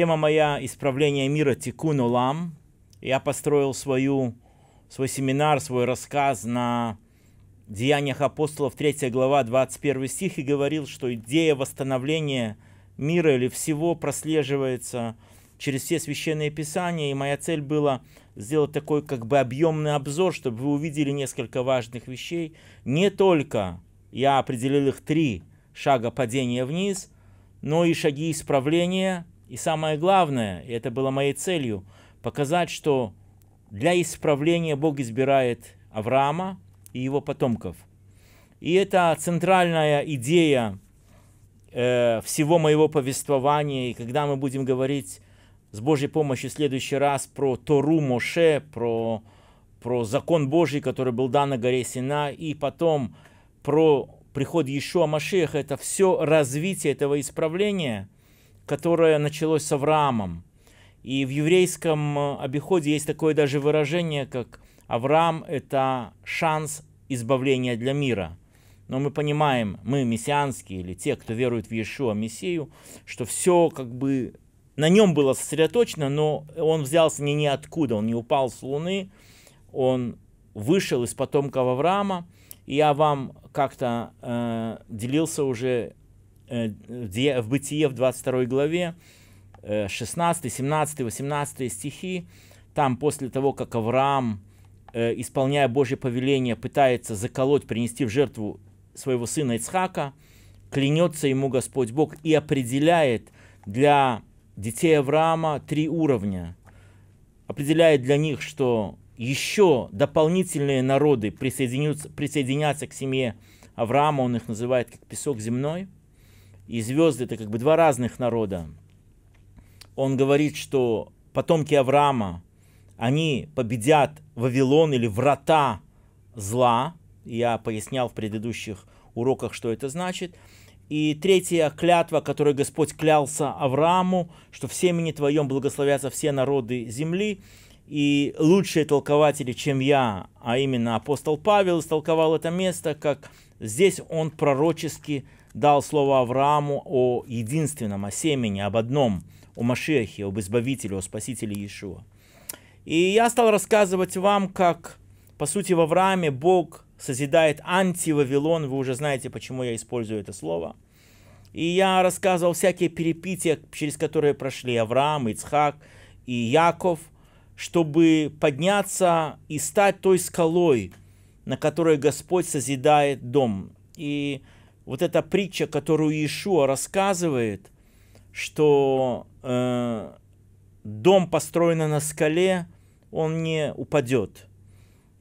Тема моя «Исправление мира» Тикун Улам. Я построил свою, свой семинар, свой рассказ на Деяниях апостолов 3 глава 21 стих и говорил, что идея восстановления мира или всего прослеживается через все священные писания. И моя цель была сделать такой как бы объемный обзор, чтобы вы увидели несколько важных вещей. Не только я определил их три шага падения вниз, но и шаги исправления – и самое главное, и это было моей целью, показать, что для исправления Бог избирает Авраама и его потомков. И это центральная идея э, всего моего повествования. И когда мы будем говорить с Божьей помощью в следующий раз про Тору Моше, про, про закон Божий, который был дан на горе Сина, и потом про приход Иешуа Машеха, это все развитие этого исправления – которое началось с Авраамом. И в еврейском э, обиходе есть такое даже выражение, как Авраам – это шанс избавления для мира. Но мы понимаем, мы мессианские или те, кто верует в Иешуа, Мессию, что все как бы на нем было сосредоточено, но он взялся не ниоткуда, он не упал с луны, он вышел из потомков Авраама. И я вам как-то э, делился уже Э, в Бытие в 22 главе, 16, 17, 18 стихи, там после того, как Авраам, э, исполняя Божье повеление, пытается заколоть, принести в жертву своего сына Ицхака, клянется ему Господь Бог и определяет для детей Авраама три уровня. Определяет для них, что еще дополнительные народы присоединятся, присоединятся к семье Авраама, он их называет как песок земной – и звезды – это как бы два разных народа. Он говорит, что потомки Авраама, они победят Вавилон или врата зла. Я пояснял в предыдущих уроках, что это значит. И третья клятва, которой Господь клялся Аврааму, что в семени твоем благословятся все народы земли. И лучшие толкователи, чем я, а именно апостол Павел, истолковал это место, как здесь он пророчески дал слово Аврааму о единственном, о семени, об одном, о Машехе, об Избавителе, о Спасителе Иешуа. И я стал рассказывать вам, как, по сути, в Аврааме Бог созидает антивавилон. Вы уже знаете, почему я использую это слово. И я рассказывал всякие перепития, через которые прошли Авраам, Ицхак и Яков, чтобы подняться и стать той скалой, на которой Господь созидает дом. И вот эта притча, которую Иешуа рассказывает, что э, дом, построенный на скале, он не упадет.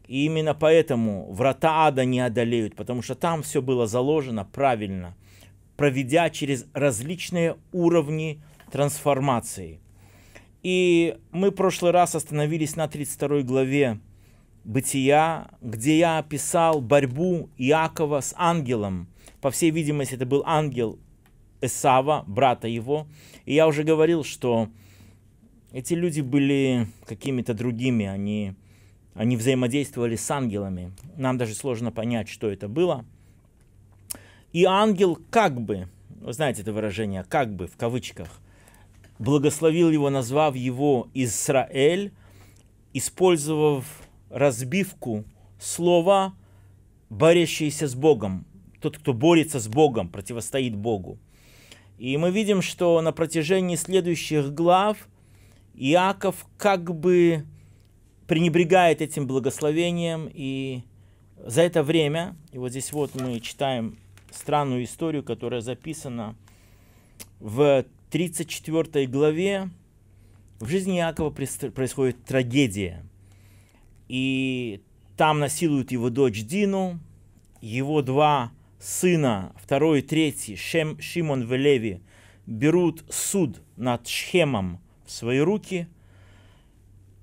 И именно поэтому врата ада не одолеют, потому что там все было заложено правильно, проведя через различные уровни трансформации. И мы в прошлый раз остановились на 32 главе Бытия, где я описал борьбу Иакова с ангелом – по всей видимости, это был ангел Эсава, брата его. И я уже говорил, что эти люди были какими-то другими, они, они взаимодействовали с ангелами. Нам даже сложно понять, что это было. И ангел как бы, вы знаете это выражение, как бы, в кавычках, благословил его, назвав его Израиль, использовав разбивку слова, борящиеся с Богом тот, кто борется с Богом, противостоит Богу. И мы видим, что на протяжении следующих глав Иаков как бы пренебрегает этим благословением, и за это время, и вот здесь вот мы читаем странную историю, которая записана в 34 главе, в жизни Иакова происходит трагедия. И там насилуют его дочь Дину, его два сына, второй и третий, Шем, Шимон в Леви, берут суд над Шхемом в свои руки,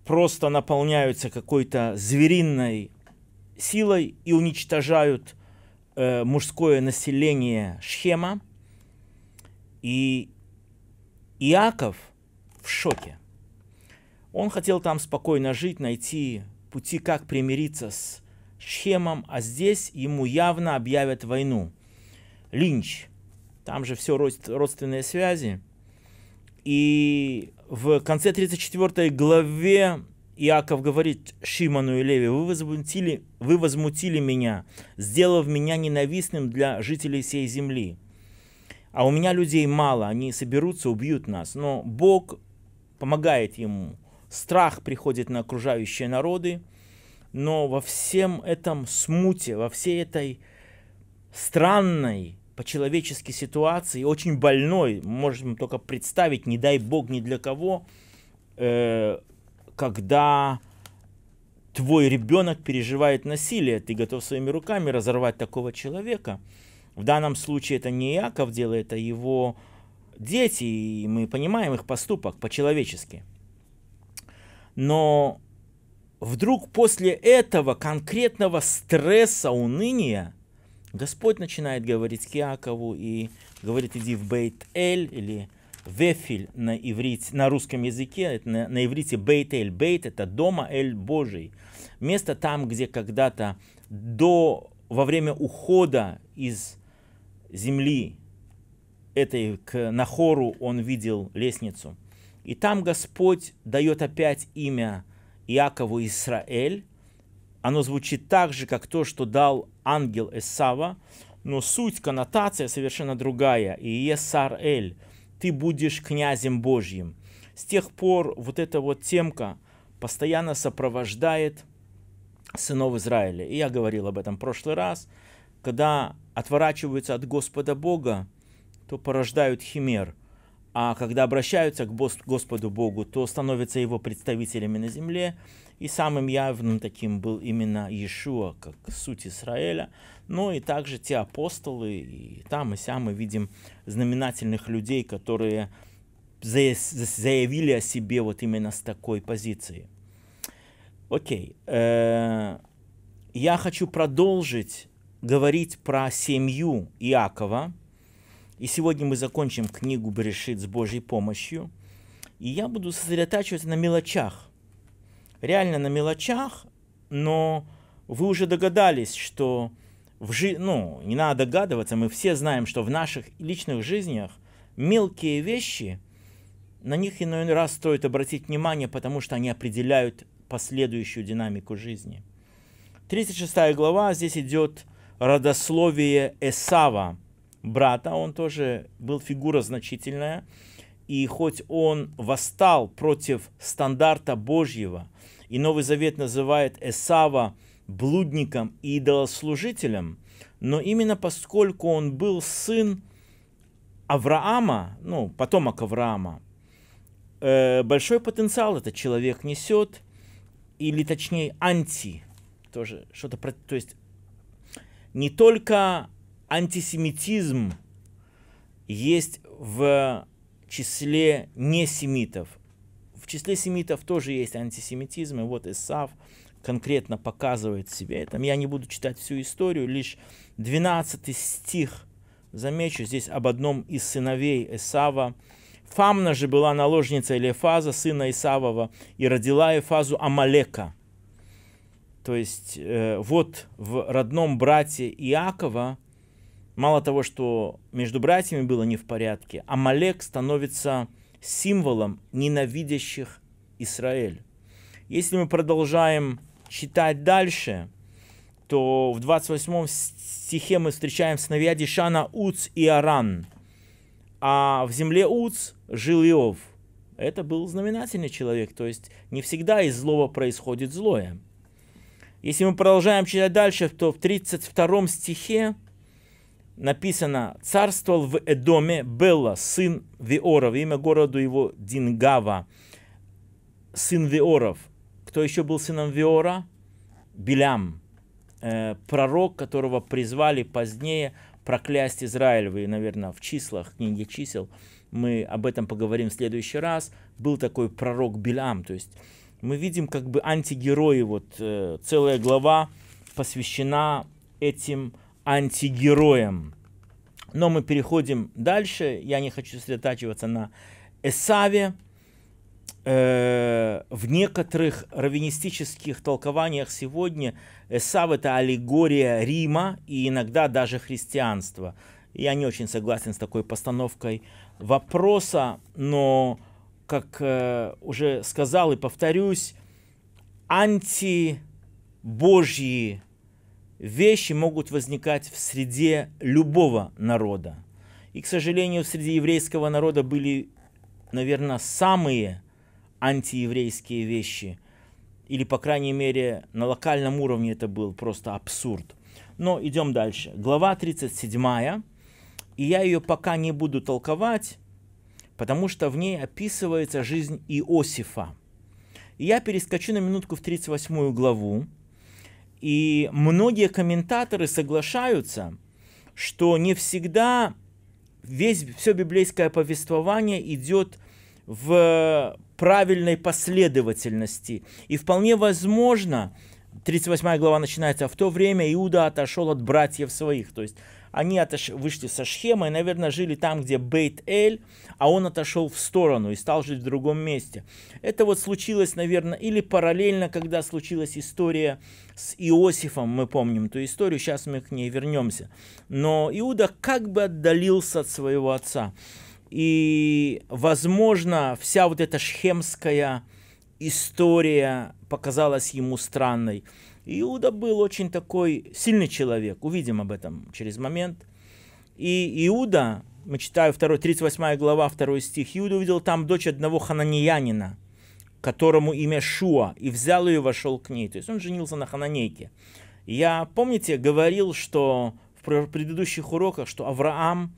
просто наполняются какой-то звериной силой и уничтожают э, мужское население Шхема. И Иаков в шоке. Он хотел там спокойно жить, найти пути, как примириться с Шхемом, а здесь ему явно объявят войну. Линч. Там же все родственные связи. И в конце 34 главе Иаков говорит Шиману и Леви, вы возмутили, вы возмутили меня, сделав меня ненавистным для жителей всей земли. А у меня людей мало, они соберутся, убьют нас. Но Бог помогает ему. Страх приходит на окружающие народы – но во всем этом смуте, во всей этой странной по-человечески ситуации, очень больной, можем только представить, не дай бог ни для кого, э, когда твой ребенок переживает насилие, ты готов своими руками разорвать такого человека. В данном случае это не Яков делает, а его дети, и мы понимаем их поступок по-человечески. Но вдруг после этого конкретного стресса, уныния, Господь начинает говорить к Иакову и говорит, иди в Бейт-Эль или Вефиль на, иврите, на русском языке, на, на иврите Бейт-Эль. Бейт – это дома Эль Божий. Место там, где когда-то до, во время ухода из земли этой к Нахору он видел лестницу. И там Господь дает опять имя – Иакову Исраэль, оно звучит так же, как то, что дал ангел Эсава, но суть, коннотация совершенно другая. И Исраэль, ты будешь князем Божьим. С тех пор вот эта вот темка постоянно сопровождает сынов Израиля. И я говорил об этом в прошлый раз. Когда отворачиваются от Господа Бога, то порождают химер – а когда обращаются к Господу Богу, то становятся его представителями на земле. И самым явным таким был именно Иешуа, как суть Израиля. Но и также те апостолы, и там и сям мы видим знаменательных людей, которые заявили о себе вот именно с такой позиции. Окей. Э, я хочу продолжить говорить про семью Иакова, и сегодня мы закончим книгу Берешит с Божьей помощью. И я буду сосредотачиваться на мелочах. Реально на мелочах, но вы уже догадались, что в жи... ну, не надо догадываться, мы все знаем, что в наших личных жизнях мелкие вещи, на них иной раз стоит обратить внимание, потому что они определяют последующую динамику жизни. 36 глава, здесь идет родословие Эсава – брата, он тоже был фигура значительная. И хоть он восстал против стандарта Божьего, и Новый Завет называет Эсава блудником и идолослужителем, но именно поскольку он был сын Авраама, ну, потомок Авраама, э, большой потенциал этот человек несет, или точнее анти, тоже что-то, то есть не только антисемитизм есть в числе несемитов. В числе семитов тоже есть антисемитизм, и вот Исав конкретно показывает себе это. Я не буду читать всю историю, лишь 12 стих замечу здесь об одном из сыновей Исава. Фамна же была наложница Элефаза, сына Исавова, и родила Эфазу Амалека. То есть э, вот в родном брате Иакова Мало того, что между братьями было не в порядке, Амалек становится символом ненавидящих Израиль. Если мы продолжаем читать дальше, то в 28 стихе мы встречаем сыновья Дишана Уц и Аран. А в земле Уц жил Иов. Это был знаменательный человек, то есть не всегда из злого происходит злое. Если мы продолжаем читать дальше, то в 32 стихе написано, царствовал в Эдоме Белла, сын Виоров, имя города его Дингава, сын Виоров. Кто еще был сыном Виора? Белям, э, пророк, которого призвали позднее проклясть Израиль. Вы, наверное, в числах, книге чисел, мы об этом поговорим в следующий раз. Был такой пророк Белям, то есть мы видим как бы антигерои, вот э, целая глава посвящена этим пророкам антигероем. Но мы переходим дальше. Я не хочу сосредотачиваться на Эсаве. Э, в некоторых раввинистических толкованиях сегодня Эсав – это аллегория Рима и иногда даже христианства. Я не очень согласен с такой постановкой вопроса, но, как э, уже сказал и повторюсь, антибожьи Вещи могут возникать в среде любого народа. И, к сожалению, среди еврейского народа были, наверное, самые антиеврейские вещи. Или, по крайней мере, на локальном уровне это был просто абсурд. Но идем дальше. Глава 37. И я ее пока не буду толковать, потому что в ней описывается жизнь Иосифа. И я перескочу на минутку в 38 главу. И многие комментаторы соглашаются, что не всегда весь, все библейское повествование идет в правильной последовательности. И вполне возможно, 38 глава начинается, в то время Иуда отошел от братьев своих. То есть они отош... вышли со Шхема и, наверное, жили там, где Бейт-Эль, а он отошел в сторону и стал жить в другом месте. Это вот случилось, наверное, или параллельно, когда случилась история с Иосифом, мы помним ту историю, сейчас мы к ней вернемся. Но Иуда как бы отдалился от своего отца. И, возможно, вся вот эта шхемская история показалась ему странной. Иуда был очень такой сильный человек, увидим об этом через момент. И Иуда, мы читаем 2, 38 глава, 2 стих, Иуда увидел там дочь одного хананиянина, которому имя Шуа, и взял ее и вошел к ней. То есть он женился на хананейке. Я, помните, говорил, что в предыдущих уроках, что Авраам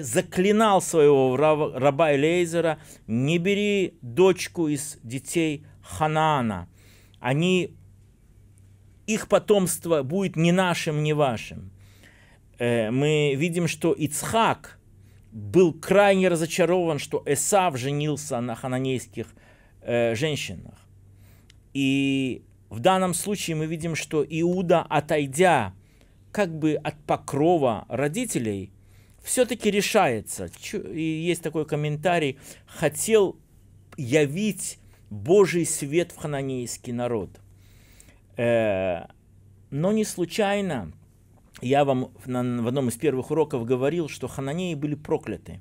заклинал своего раба Элейзера, не бери дочку из детей Ханаана. Они их потомство будет не нашим, не вашим. Э, мы видим, что Ицхак был крайне разочарован, что Эсав женился на хананейских э, женщинах. И в данном случае мы видим, что Иуда, отойдя как бы от покрова родителей, все-таки решается. И есть такой комментарий, хотел явить Божий свет в хананейский народ. Э, но не случайно я вам в одном из первых уроков говорил, что хананеи были прокляты.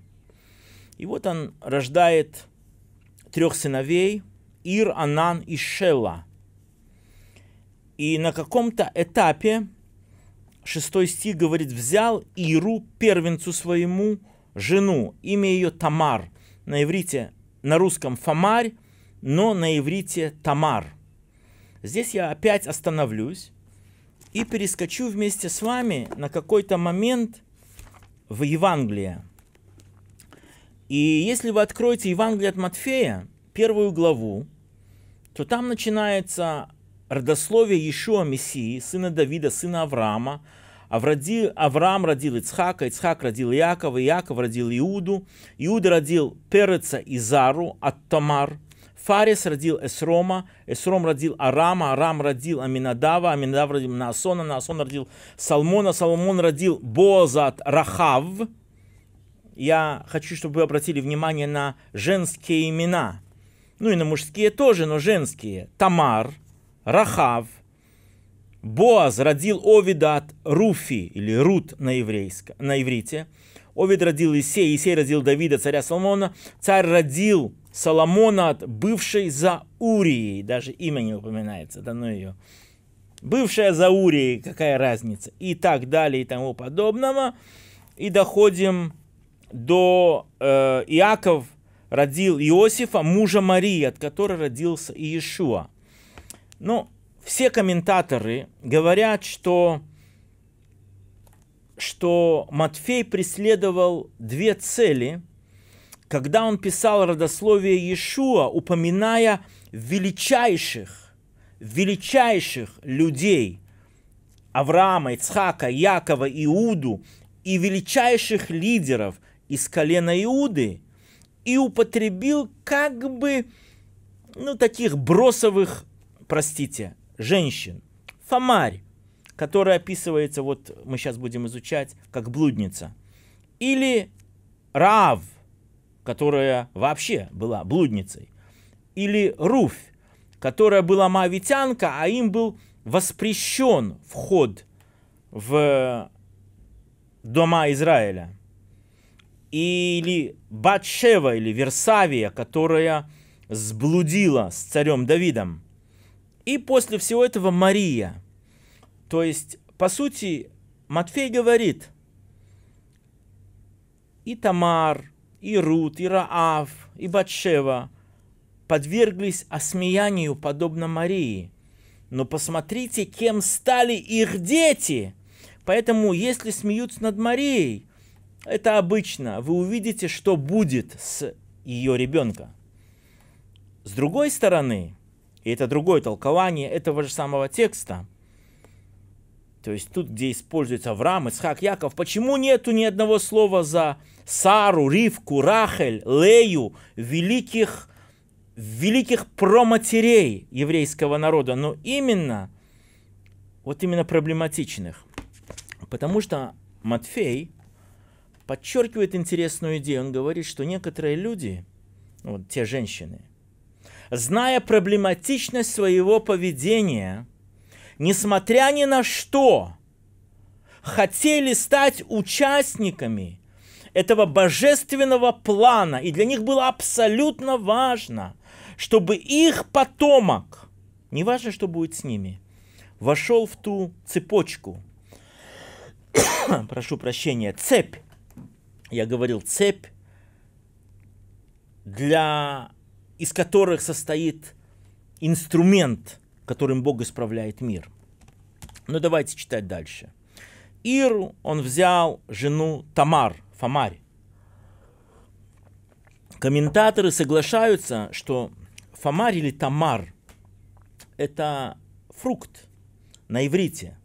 И вот он рождает трех сыновей, Ир, Анан и Шелла И на каком-то этапе шестой стих говорит, взял Иру, первенцу своему, жену, имя ее Тамар, на иврите, на русском Фомарь, но на иврите Тамар – Здесь я опять остановлюсь и перескочу вместе с вами на какой-то момент в Евангелие. И если вы откроете Евангелие от Матфея, первую главу, то там начинается родословие Иешуа Мессии, сына Давида, сына Авраама. А Авраам родил Ицхака, Ицхак родил Иакова, Иаков родил Иуду, Иуда родил Переца и Зару от Тамар – Фарис родил Эсрома, Эсром родил Арама, Арам родил Аминадава, Аминадав родил Наасона, Наасон родил Салмона, Салмон родил Бозат Рахав. Я хочу, чтобы вы обратили внимание на женские имена. Ну и на мужские тоже, но женские. Тамар, Рахав, Боаз родил Овида от Руфи, или Рут на, еврейско, на иврите. Овид родил Исей, Исей родил Давида, царя Соломона. Царь родил Соломона от бывшей за Урией, даже имя не упоминается, да ну ее. Бывшая за Урией, какая разница, и так далее, и тому подобного. И доходим до э, Иаков родил Иосифа, мужа Марии, от которой родился Иешуа. Ну, все комментаторы говорят, что, что Матфей преследовал две цели – когда он писал родословие Иешуа, упоминая величайших, величайших людей Авраама, Ицхака, Якова, Иуду и величайших лидеров из колена Иуды, и употребил как бы, ну, таких бросовых, простите, женщин. Фомарь, которая описывается, вот мы сейчас будем изучать, как блудница. Или Рав – которая вообще была блудницей, или Руфь, которая была моавитянка, а им был воспрещен вход в дома Израиля, или Батшева, или Версавия, которая сблудила с царем Давидом. И после всего этого Мария. То есть, по сути, Матфей говорит, и Тамар, и Рут, и Раав, и Батшева подверглись осмеянию, подобно Марии. Но посмотрите, кем стали их дети. Поэтому, если смеются над Марией, это обычно. Вы увидите, что будет с ее ребенка. С другой стороны, и это другое толкование этого же самого текста – то есть тут, где используется Авраам, Исхак, Яков, почему нету ни одного слова за Сару, Ривку, Рахель, Лею, великих, великих проматерей еврейского народа, но именно, вот именно проблематичных. Потому что Матфей подчеркивает интересную идею. Он говорит, что некоторые люди, вот те женщины, зная проблематичность своего поведения – несмотря ни на что, хотели стать участниками этого божественного плана. И для них было абсолютно важно, чтобы их потомок, не важно что будет с ними, вошел в ту цепочку. Прошу прощения, цепь. Я говорил цепь, для, из которых состоит инструмент – которым Бог исправляет мир. Но ну, давайте читать дальше. Иру он взял жену Тамар, Фамарь. Комментаторы соглашаются, что Фамарь или Тамар – это фрукт на иврите.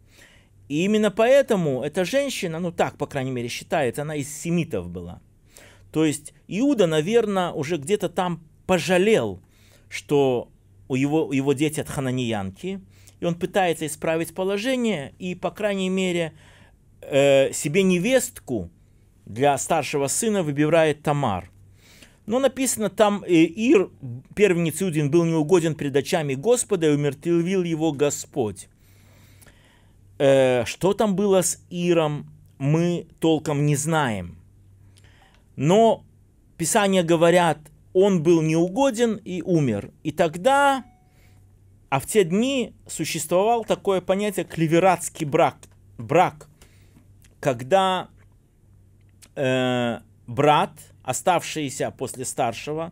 И именно поэтому эта женщина, ну так, по крайней мере, считается, она из семитов была. То есть Иуда, наверное, уже где-то там пожалел, что у его, его дети от хананиянки, и он пытается исправить положение и, по крайней мере, э, себе невестку для старшего сына выбирает Тамар. Но написано там, э, Ир, первенец Иудин, был неугоден перед очами Господа, и умертвил его Господь. Э, что там было с Иром, мы толком не знаем. Но Писания говорят, он был неугоден и умер. И тогда, а в те дни существовало такое понятие клевератский брак, брак, когда э, брат, оставшийся после старшего,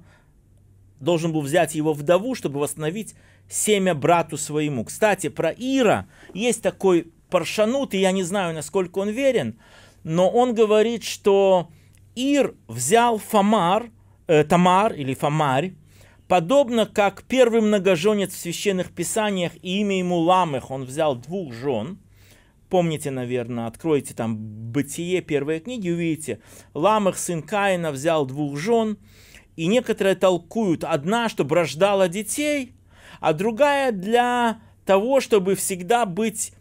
должен был взять его вдову, чтобы восстановить семя брату своему. Кстати, про Ира есть такой паршанут, и я не знаю, насколько он верен, но он говорит, что Ир взял Фомар – Э, Тамар или Фомарь, подобно как первый многоженец в священных писаниях, и имя ему Ламех, он взял двух жен, помните, наверное, откройте там «Бытие» первой книги, увидите, Ламех, сын Каина, взял двух жен, и некоторые толкуют, одна, чтобы рождала детей, а другая для того, чтобы всегда быть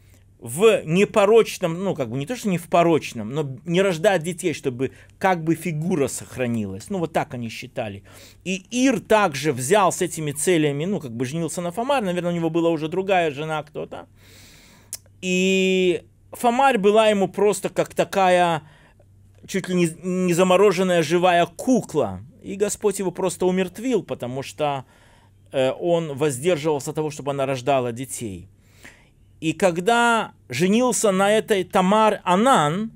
в непорочном, ну, как бы не то, что не в порочном, но не рождает детей, чтобы как бы фигура сохранилась. Ну, вот так они считали. И Ир также взял с этими целями, ну, как бы женился на Фомарь, наверное, у него была уже другая жена кто-то. И Фомарь была ему просто как такая чуть ли не, не замороженная живая кукла. И Господь его просто умертвил, потому что э, он воздерживался от того, чтобы она рождала детей. И когда женился на этой Тамар Анан,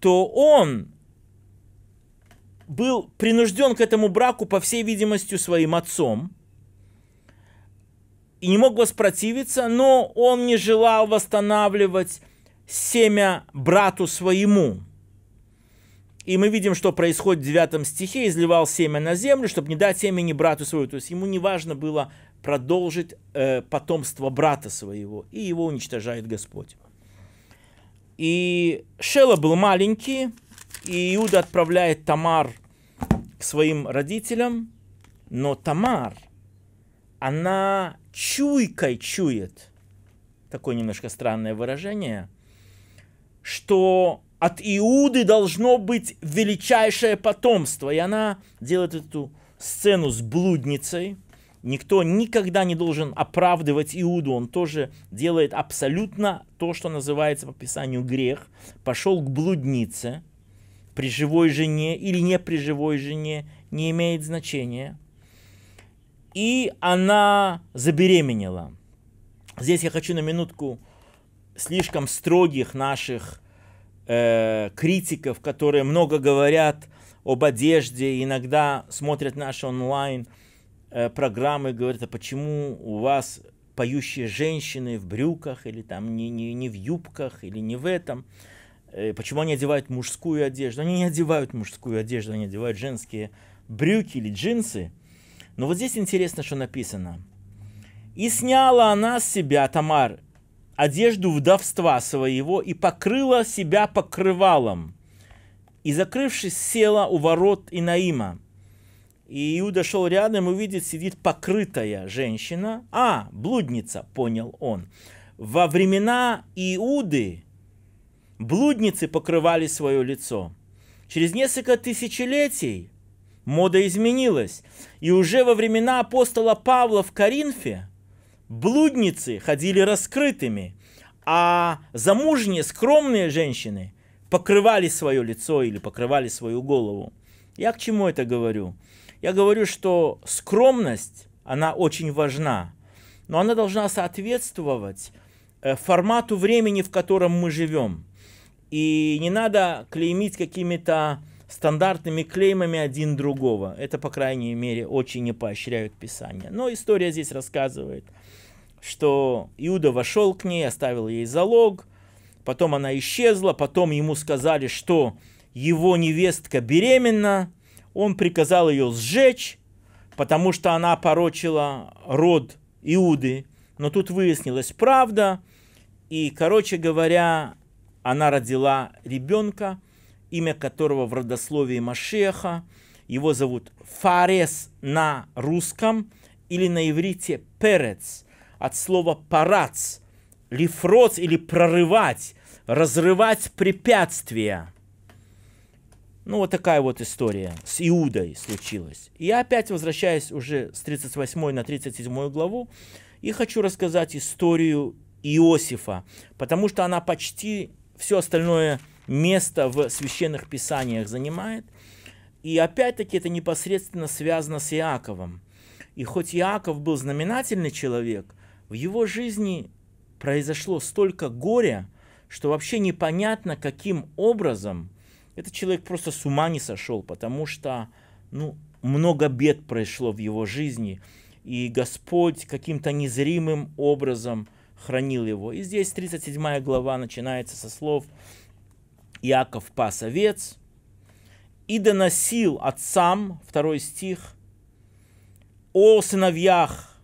то он был принужден к этому браку, по всей видимости, своим отцом. И не мог воспротивиться, но он не желал восстанавливать семя брату своему. И мы видим, что происходит в 9 стихе. «Изливал семя на землю, чтобы не дать семени брату своему. То есть ему не важно было, продолжит э, потомство брата своего, и его уничтожает Господь. И Шела был маленький, и Иуда отправляет Тамар к своим родителям, но Тамар, она чуйкой чует, такое немножко странное выражение, что от Иуды должно быть величайшее потомство. И она делает эту сцену с блудницей – Никто никогда не должен оправдывать Иуду. Он тоже делает абсолютно то, что называется по Писанию грех. Пошел к блуднице при живой жене или не при живой жене, не имеет значения. И она забеременела. Здесь я хочу на минутку слишком строгих наших э, критиков, которые много говорят об одежде, иногда смотрят наши онлайн Э, программы говорят, а почему у вас поющие женщины в брюках или там не, не, не в юбках или не в этом. Э, почему они одевают мужскую одежду? Они не одевают мужскую одежду, они одевают женские брюки или джинсы. Но вот здесь интересно, что написано. «И сняла она с себя, Тамар, одежду вдовства своего и покрыла себя покрывалом. И, закрывшись, села у ворот Инаима. И Иуда шел рядом и увидит, сидит покрытая женщина. А, блудница, понял он. Во времена Иуды блудницы покрывали свое лицо. Через несколько тысячелетий мода изменилась. И уже во времена апостола Павла в Коринфе блудницы ходили раскрытыми, а замужние, скромные женщины покрывали свое лицо или покрывали свою голову. Я к чему это говорю? Я говорю, что скромность, она очень важна, но она должна соответствовать э, формату времени, в котором мы живем. И не надо клеймить какими-то стандартными клеймами один другого. Это, по крайней мере, очень не поощряют Писание. Но история здесь рассказывает, что Иуда вошел к ней, оставил ей залог, потом она исчезла, потом ему сказали, что его невестка беременна, он приказал ее сжечь, потому что она порочила род Иуды. Но тут выяснилась правда, и, короче говоря, она родила ребенка, имя которого в родословии Машеха, его зовут Фарес на русском или на иврите Перец, от слова парац, лифроц или прорывать, разрывать препятствия – ну, вот такая вот история с Иудой случилась. И я опять возвращаюсь уже с 38 на 37 главу и хочу рассказать историю Иосифа, потому что она почти все остальное место в священных писаниях занимает. И опять-таки это непосредственно связано с Иаковом. И хоть Иаков был знаменательный человек, в его жизни произошло столько горя, что вообще непонятно, каким образом – этот человек просто с ума не сошел, потому что ну, много бед прошло в его жизни, и Господь каким-то незримым образом хранил его. И здесь 37 глава начинается со слов «Иаков пас овец и доносил отцам», второй стих, «о сыновьях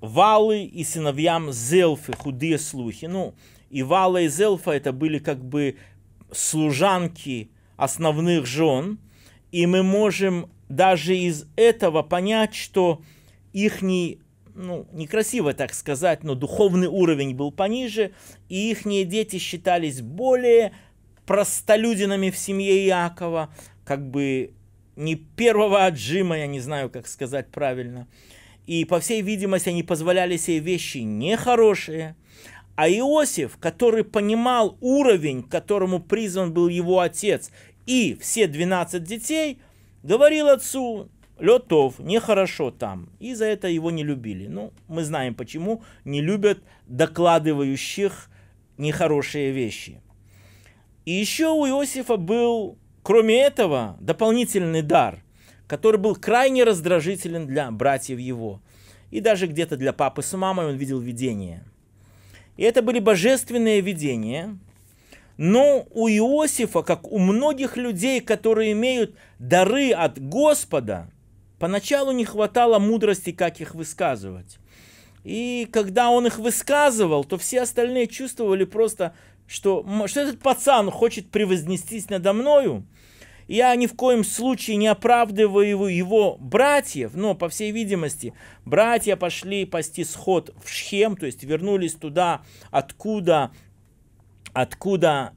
Валы и сыновьям Зелфы, худые слухи». Ну, и Вала и Зелфа это были как бы служанки основных жен, и мы можем даже из этого понять, что их ну, некрасиво так сказать, но духовный уровень был пониже, и их дети считались более простолюдинами в семье Иакова, как бы не первого отжима, я не знаю, как сказать правильно. И, по всей видимости, они позволяли себе вещи нехорошие – а Иосиф, который понимал уровень, к которому призван был его отец, и все 12 детей, говорил отцу, Летов, нехорошо там. И за это его не любили. Ну, мы знаем почему. Не любят докладывающих нехорошие вещи. И еще у Иосифа был, кроме этого, дополнительный дар, который был крайне раздражителен для братьев его. И даже где-то для папы с мамой он видел видение – и это были божественные видения. Но у Иосифа, как у многих людей, которые имеют дары от Господа, поначалу не хватало мудрости, как их высказывать. И когда он их высказывал, то все остальные чувствовали просто, что, что этот пацан хочет превознестись надо мною. Я ни в коем случае не оправдываю его братьев, но, по всей видимости, братья пошли пасти сход в Шхем, то есть вернулись туда, откуда, откуда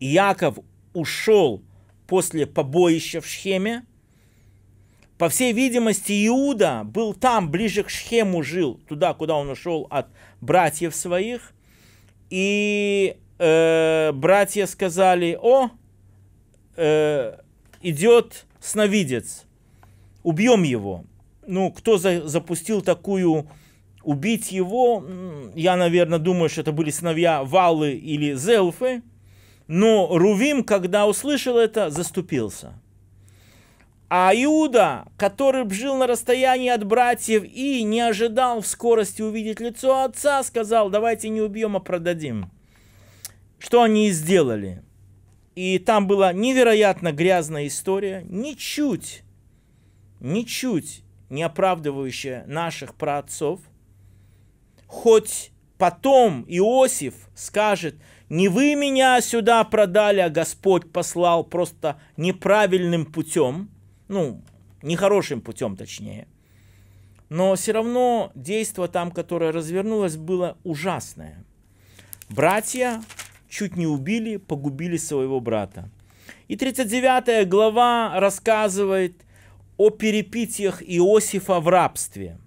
Яков ушел после побоища в Шхеме. По всей видимости, Иуда был там, ближе к Шхему жил, туда, куда он ушел от братьев своих. И э, братья сказали, о, э, идет сновидец. Убьем его. Ну, кто за, запустил такую... Убить его, я, наверное, думаю, что это были сыновья Валы или Зелфы. Но Рувим, когда услышал это, заступился. А Иуда, который жил на расстоянии от братьев и не ожидал в скорости увидеть лицо отца, сказал, давайте не убьем, а продадим. Что они и сделали. И там была невероятно грязная история, ничуть, ничуть не оправдывающая наших праотцов. Хоть потом Иосиф скажет, не вы меня сюда продали, а Господь послал просто неправильным путем, ну, нехорошим путем точнее. Но все равно действие там, которое развернулось, было ужасное. Братья чуть не убили, погубили своего брата. И 39 глава рассказывает о перепитиях Иосифа в рабстве.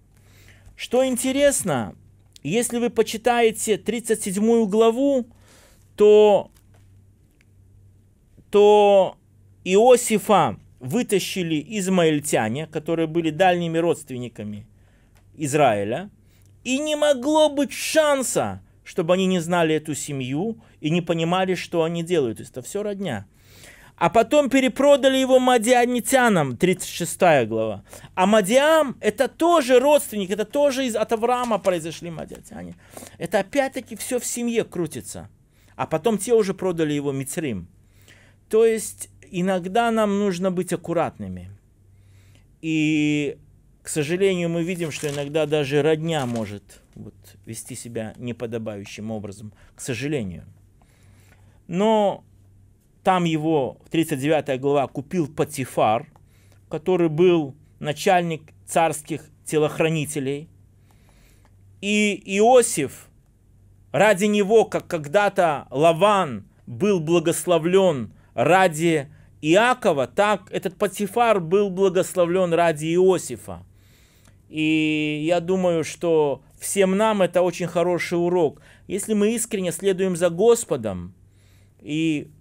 Что интересно, если вы почитаете 37 главу, то, то Иосифа вытащили измаильтяне, которые были дальними родственниками Израиля, и не могло быть шанса, чтобы они не знали эту семью и не понимали, что они делают. То есть это все родня. А потом перепродали его мадианитянам, 36 глава. А Мадиам – это тоже родственник, это тоже из, от Авраама произошли мадиатяне. Это опять-таки все в семье крутится. А потом те уже продали его Мицрим. То есть иногда нам нужно быть аккуратными. И, к сожалению, мы видим, что иногда даже родня может – вот, вести себя неподобающим образом, к сожалению. Но там его, 39 глава, купил Патифар, который был начальник царских телохранителей. И Иосиф, ради него, как когда-то Лаван был благословлен ради Иакова, так этот Патифар был благословлен ради Иосифа. И я думаю, что всем нам это очень хороший урок. Если мы искренне следуем за Господом и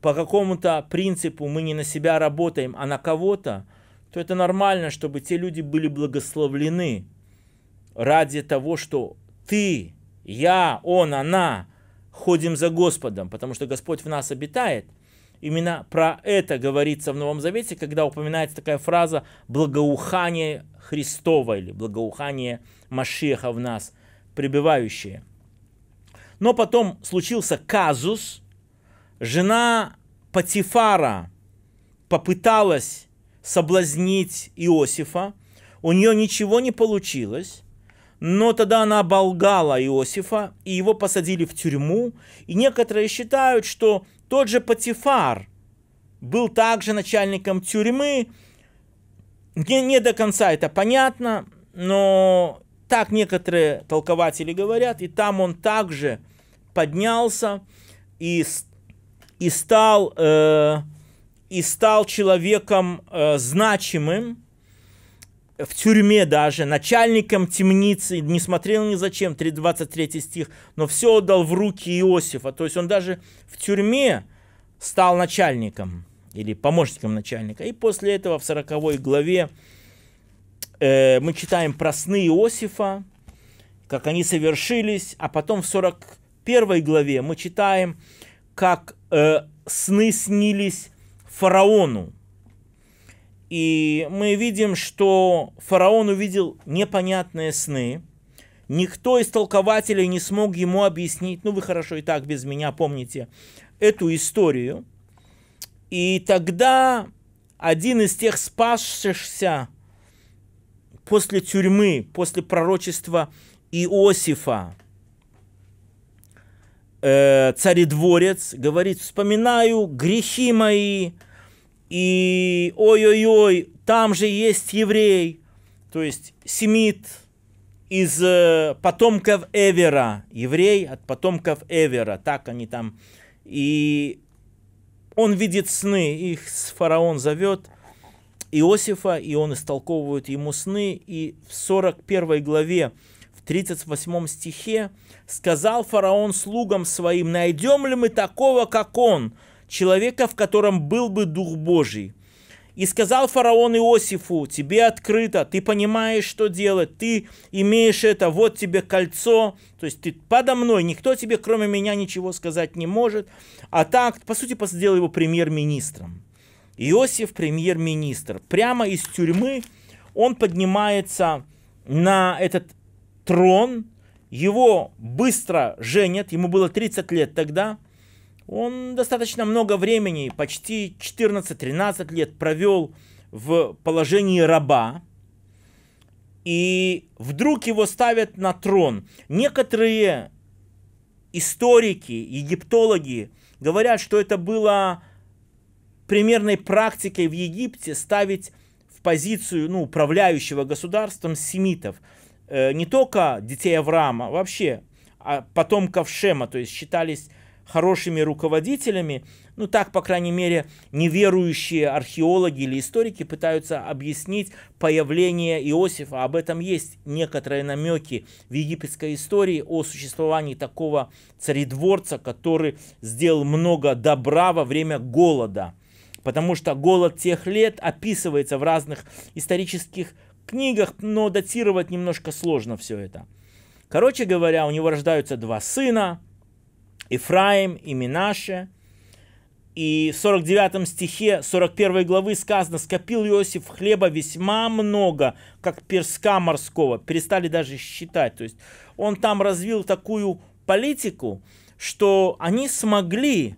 по какому-то принципу мы не на себя работаем, а на кого-то, то это нормально, чтобы те люди были благословлены ради того, что ты, я, он, она ходим за Господом, потому что Господь в нас обитает – Именно про это говорится в Новом Завете, когда упоминается такая фраза «благоухание Христова» или «благоухание Машеха в нас, пребывающее». Но потом случился казус. Жена Патифара попыталась соблазнить Иосифа. У нее ничего не получилось. Но тогда она оболгала Иосифа, и его посадили в тюрьму. И некоторые считают, что тот же Патифар был также начальником тюрьмы. Не, не до конца это понятно, но так некоторые толкователи говорят. И там он также поднялся и, и, стал, э, и стал человеком э, значимым в тюрьме даже, начальником темницы, не смотрел ни зачем, 3.23 стих, но все отдал в руки Иосифа. То есть он даже в тюрьме стал начальником или помощником начальника. И после этого в 40 главе э, мы читаем про сны Иосифа, как они совершились, а потом в 41 главе мы читаем, как э, сны снились фараону. И мы видим, что фараон увидел непонятные сны. Никто из толкователей не смог ему объяснить, ну вы хорошо и так без меня помните, эту историю. И тогда один из тех спасшихся после тюрьмы, после пророчества Иосифа, э, царедворец, говорит, вспоминаю грехи мои, и ой-ой-ой, там же есть еврей, то есть семит из э, потомков Эвера, еврей от потомков Эвера, так они там. И он видит сны, их фараон зовет Иосифа, и он истолковывает ему сны, и в 41 главе, в 38 стихе, сказал фараон слугам своим, найдем ли мы такого, как он, человека, в котором был бы Дух Божий. И сказал фараон Иосифу, тебе открыто, ты понимаешь, что делать, ты имеешь это, вот тебе кольцо, то есть ты подо мной, никто тебе кроме меня ничего сказать не может. А так, по сути, сделал его премьер-министром. Иосиф премьер-министр. Прямо из тюрьмы он поднимается на этот трон, его быстро женят, ему было 30 лет тогда, он достаточно много времени, почти 14-13 лет провел в положении раба, и вдруг его ставят на трон. Некоторые историки, египтологи говорят, что это было примерной практикой в Египте ставить в позицию ну, управляющего государством семитов. Э, не только детей Авраама, вообще а потомков Шема, то есть считались хорошими руководителями. Ну, так, по крайней мере, неверующие археологи или историки пытаются объяснить появление Иосифа. Об этом есть некоторые намеки в египетской истории о существовании такого царедворца, который сделал много добра во время голода. Потому что голод тех лет описывается в разных исторических книгах, но датировать немножко сложно все это. Короче говоря, у него рождаются два сына – Ифраим и Минаше. И в 49 стихе 41 главы сказано, «Скопил Иосиф хлеба весьма много, как перска морского». Перестали даже считать. То есть он там развил такую политику, что они смогли,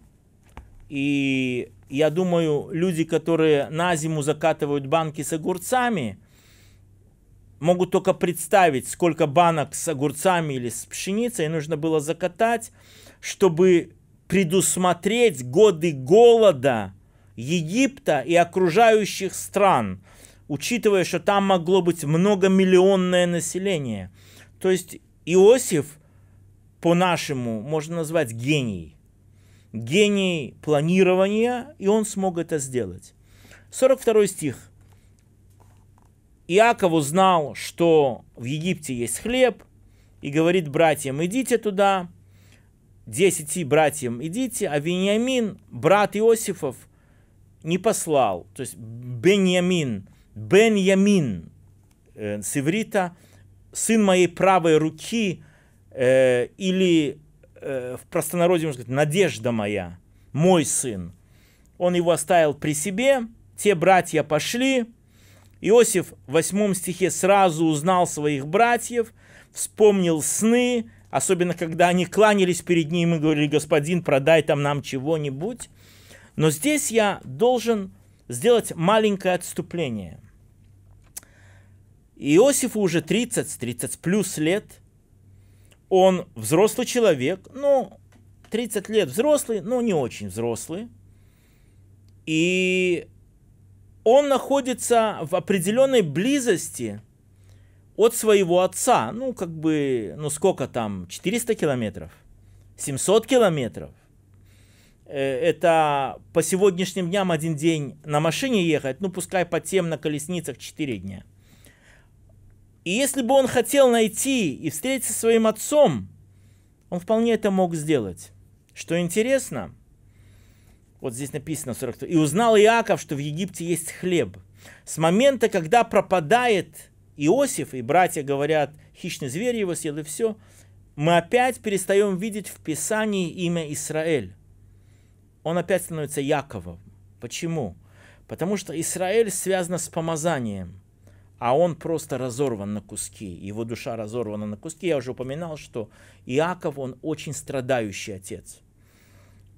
и я думаю, люди, которые на зиму закатывают банки с огурцами, могут только представить, сколько банок с огурцами или с пшеницей нужно было закатать, чтобы предусмотреть годы голода Египта и окружающих стран, учитывая, что там могло быть многомиллионное население. То есть Иосиф, по-нашему, можно назвать гений. Гений планирования, и он смог это сделать. 42 стих. Иаков узнал, что в Египте есть хлеб, и говорит братьям, идите туда, десяти братьям идите, а Вениамин, брат Иосифов, не послал. То есть Беньямин, Беньямин э, с иврита, сын моей правой руки, э, или э, в простонародье можно сказать, надежда моя, мой сын. Он его оставил при себе, те братья пошли. Иосиф в восьмом стихе сразу узнал своих братьев, вспомнил сны, особенно когда они кланялись перед ним и говорили, господин, продай там нам чего-нибудь. Но здесь я должен сделать маленькое отступление. Иосифу уже 30-30 плюс лет. Он взрослый человек, ну, 30 лет взрослый, но не очень взрослый. И он находится в определенной близости от своего отца, ну, как бы, ну, сколько там, 400 километров, 700 километров. Э, это по сегодняшним дням один день на машине ехать, ну, пускай по тем на колесницах 4 дня. И если бы он хотел найти и встретиться со своим отцом, он вполне это мог сделать. Что интересно, вот здесь написано 42, «И узнал Иаков, что в Египте есть хлеб». С момента, когда пропадает Иосиф и братья говорят, хищный зверь его съел и все, мы опять перестаем видеть в Писании имя Израиль. Он опять становится Яковом. Почему? Потому что Израиль связан с помазанием, а он просто разорван на куски, его душа разорвана на куски. Я уже упоминал, что Иаков, он очень страдающий отец.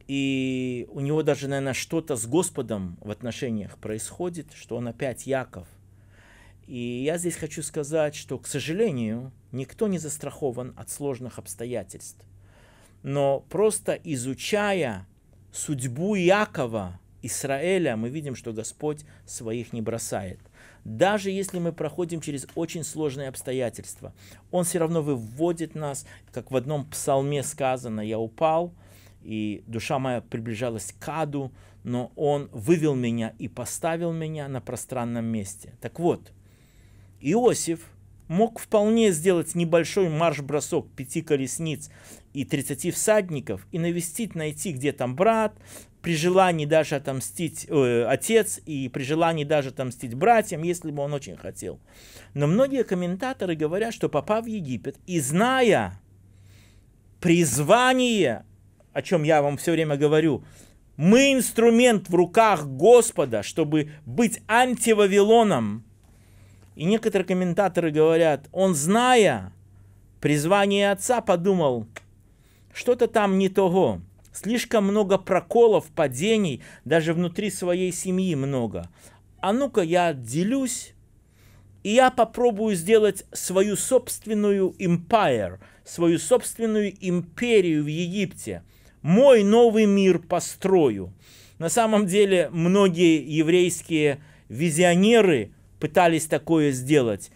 И у него даже, наверное, что-то с Господом в отношениях происходит, что он опять Яков. И я здесь хочу сказать, что, к сожалению, никто не застрахован от сложных обстоятельств. Но просто изучая судьбу Якова, Израиля, мы видим, что Господь своих не бросает. Даже если мы проходим через очень сложные обстоятельства, Он все равно выводит нас, как в одном псалме сказано, «Я упал, и душа моя приближалась к аду, но Он вывел меня и поставил меня на пространном месте». Так вот, Иосиф мог вполне сделать небольшой марш-бросок пяти колесниц и 30 всадников и навестить, найти, где там брат, при желании даже отомстить э, отец и при желании даже отомстить братьям, если бы он очень хотел. Но многие комментаторы говорят, что попав в Египет и зная призвание, о чем я вам все время говорю, мы инструмент в руках Господа, чтобы быть антивавилоном – и некоторые комментаторы говорят, он, зная призвание отца, подумал, что-то там не того. Слишком много проколов, падений, даже внутри своей семьи много. А ну-ка я отделюсь, и я попробую сделать свою собственную empire, свою собственную империю в Египте. Мой новый мир построю. На самом деле многие еврейские визионеры – пытались такое сделать.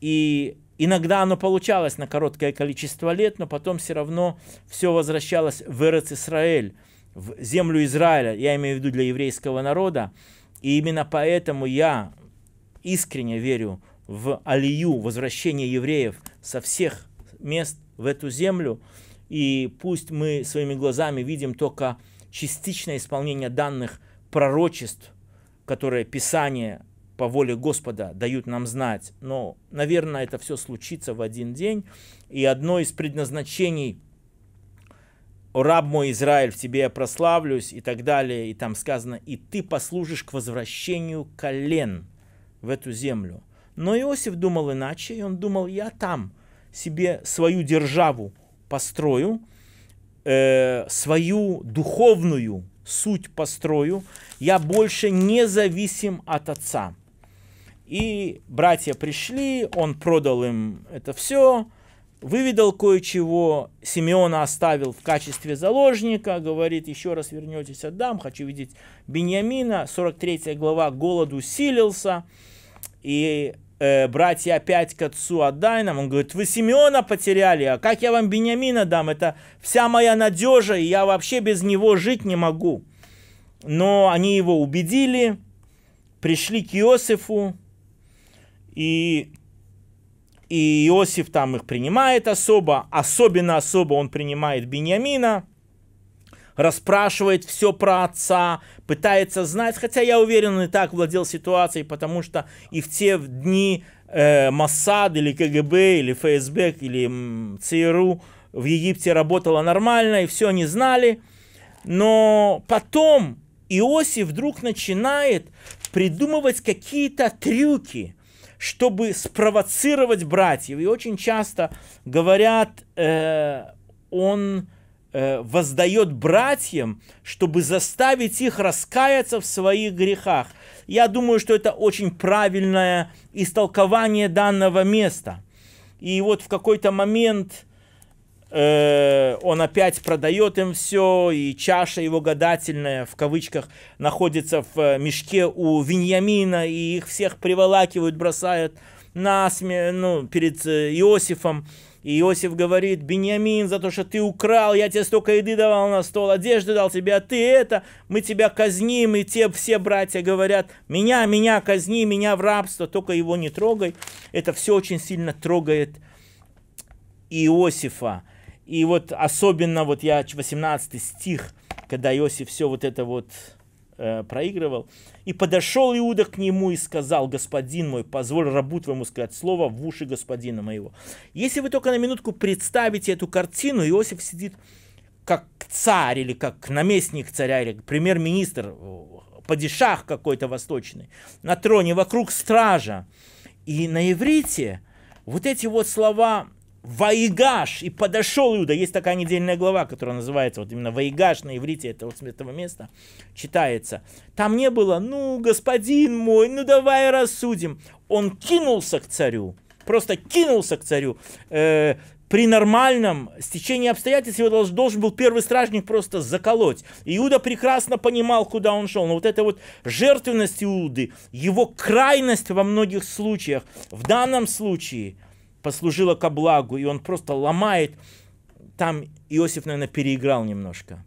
И иногда оно получалось на короткое количество лет, но потом все равно все возвращалось в Эрец Исраэль, в землю Израиля, я имею в виду для еврейского народа. И именно поэтому я искренне верю в Алию, возвращение евреев со всех мест в эту землю. И пусть мы своими глазами видим только частичное исполнение данных пророчеств, которые Писание по воле Господа дают нам знать. Но, наверное, это все случится в один день. И одно из предназначений раб мой Израиль, в тебе я прославлюсь» и так далее. И там сказано «И ты послужишь к возвращению колен в эту землю». Но Иосиф думал иначе, и он думал «Я там себе свою державу построю, э, свою духовную суть построю, я больше не зависим от Отца». И братья пришли, он продал им это все, выведал кое-чего, Симеона оставил в качестве заложника, говорит, еще раз вернетесь, отдам, хочу видеть Беньямина. 43 глава, голод усилился, и э, братья опять к отцу отдай нам. Он говорит, вы Симеона потеряли, а как я вам Беньямина дам? Это вся моя надежа, и я вообще без него жить не могу. Но они его убедили, пришли к Иосифу, и, и Иосиф там их принимает особо, особенно особо он принимает Беньямина, расспрашивает все про отца, пытается знать, хотя я уверен, он и так владел ситуацией, потому что и в те дни э, Моссад или КГБ или ФСБ или м, ЦРУ в Египте работало нормально, и все они знали. Но потом Иосиф вдруг начинает придумывать какие-то трюки, чтобы спровоцировать братьев. И очень часто говорят, э, он э, воздает братьям, чтобы заставить их раскаяться в своих грехах. Я думаю, что это очень правильное истолкование данного места. И вот в какой-то момент э, он опять продает им все, и чаша его гадательная, в кавычках, находится в э, мешке у Виньямина, и их всех приволакивают, бросают на сме, ну, перед э, Иосифом. И Иосиф говорит, Беньямин, за то, что ты украл, я тебе столько еды давал на стол, одежды дал тебе, а ты это, мы тебя казним. И те все братья говорят, меня, меня казни, меня в рабство, только его не трогай. Это все очень сильно трогает Иосифа. И вот особенно вот я 18 стих, когда Иосиф все вот это вот э, проигрывал. «И подошел Иуда к нему и сказал, господин мой, позволь рабу твоему сказать слово в уши господина моего». Если вы только на минутку представите эту картину, Иосиф сидит как царь или как наместник царя или премьер-министр, э, падишах какой-то восточный, на троне, вокруг стража. И на иврите вот эти вот слова Ваигаш, и подошел Иуда. Есть такая недельная глава, которая называется вот именно Ваигаш на иврите это вот с этого места читается. Там не было, ну, господин мой, ну давай рассудим. Он кинулся к царю, просто кинулся к царю. Э, при нормальном стечении обстоятельств его должен, должен был первый стражник просто заколоть. Иуда прекрасно понимал, куда он шел. Но вот эта вот жертвенность Иуды, его крайность во многих случаях, в данном случае – послужило ко благу, и он просто ломает. Там Иосиф, наверное, переиграл немножко.